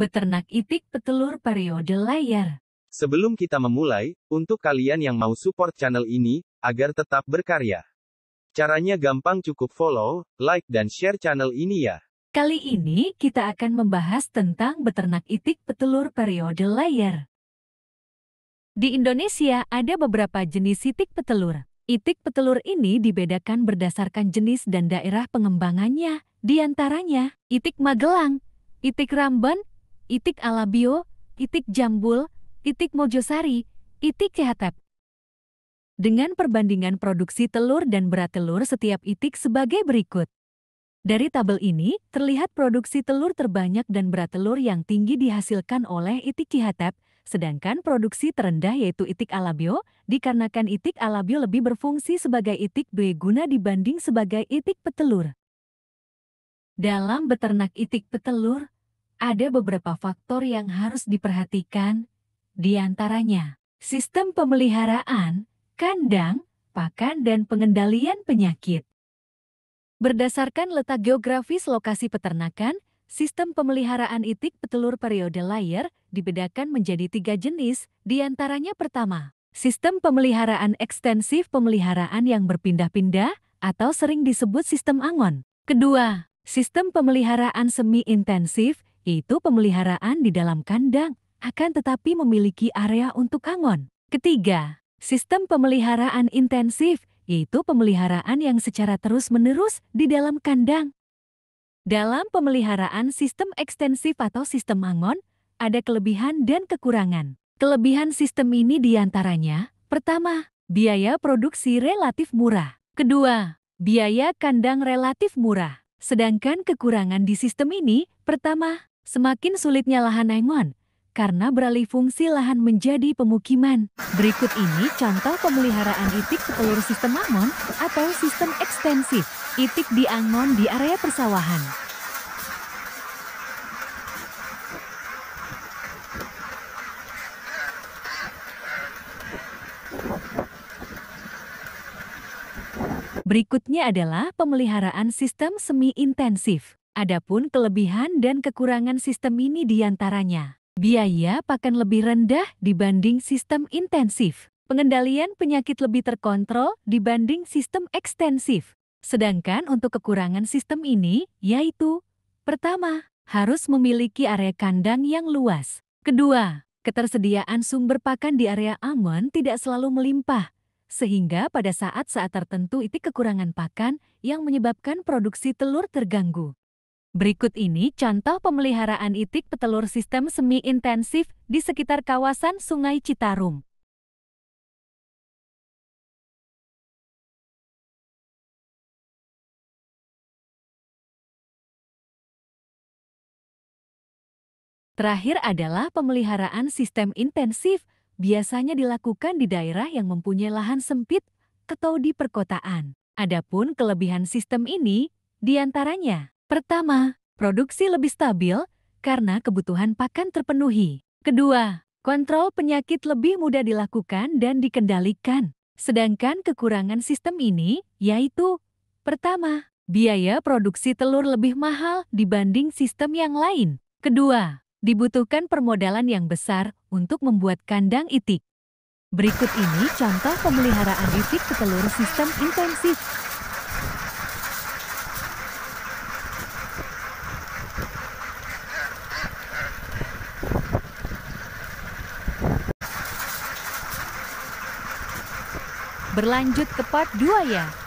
Beternak itik petelur periode layar. Sebelum kita memulai, untuk kalian yang mau support channel ini, agar tetap berkarya. Caranya gampang cukup follow, like dan share channel ini ya. Kali ini kita akan membahas tentang beternak itik petelur periode layar. Di Indonesia ada beberapa jenis itik petelur. Itik petelur ini dibedakan berdasarkan jenis dan daerah pengembangannya, di antaranya itik Magelang, itik Ramban, Itik Alabio, Itik Jambul, Itik Mojosari, Itik Cehatep. Dengan perbandingan produksi telur dan berat telur setiap itik sebagai berikut. Dari tabel ini, terlihat produksi telur terbanyak dan berat telur yang tinggi dihasilkan oleh itik Cihatep, sedangkan produksi terendah yaitu itik alabio, dikarenakan itik alabio lebih berfungsi sebagai itik guna dibanding sebagai itik petelur. Dalam beternak itik petelur, ada beberapa faktor yang harus diperhatikan, diantaranya sistem pemeliharaan, kandang, pakan dan pengendalian penyakit. Berdasarkan letak geografis lokasi peternakan, sistem pemeliharaan itik petelur periode layer dibedakan menjadi tiga jenis, diantaranya pertama, sistem pemeliharaan ekstensif pemeliharaan yang berpindah-pindah atau sering disebut sistem angon. Kedua, sistem pemeliharaan semi-intensif itu pemeliharaan di dalam kandang, akan tetapi memiliki area untuk angon. Ketiga, sistem pemeliharaan intensif, yaitu pemeliharaan yang secara terus-menerus di dalam kandang. Dalam pemeliharaan sistem ekstensif atau sistem angon, ada kelebihan dan kekurangan. Kelebihan sistem ini diantaranya, pertama, biaya produksi relatif murah. Kedua, biaya kandang relatif murah. Sedangkan kekurangan di sistem ini, pertama, Semakin sulitnya lahan Nengon, karena beralih fungsi lahan menjadi pemukiman. Berikut ini contoh pemeliharaan itik petelur sistem angon atau sistem ekstensif. Itik di angon di area persawahan. Berikutnya adalah pemeliharaan sistem semi-intensif. Adapun kelebihan dan kekurangan sistem ini diantaranya, biaya pakan lebih rendah dibanding sistem intensif, pengendalian penyakit lebih terkontrol dibanding sistem ekstensif. Sedangkan untuk kekurangan sistem ini, yaitu Pertama, harus memiliki area kandang yang luas. Kedua, ketersediaan sumber pakan di area aman tidak selalu melimpah, sehingga pada saat-saat tertentu itu kekurangan pakan yang menyebabkan produksi telur terganggu. Berikut ini contoh pemeliharaan itik petelur sistem semi-intensif di sekitar kawasan Sungai Citarum. Terakhir adalah pemeliharaan sistem intensif, biasanya dilakukan di daerah yang mempunyai lahan sempit atau di perkotaan. Adapun kelebihan sistem ini, diantaranya Pertama, produksi lebih stabil karena kebutuhan pakan terpenuhi. Kedua, kontrol penyakit lebih mudah dilakukan dan dikendalikan. Sedangkan kekurangan sistem ini yaitu pertama, biaya produksi telur lebih mahal dibanding sistem yang lain. Kedua, dibutuhkan permodalan yang besar untuk membuat kandang itik. Berikut ini contoh pemeliharaan itik telur sistem intensif. Berlanjut ke part 2 ya.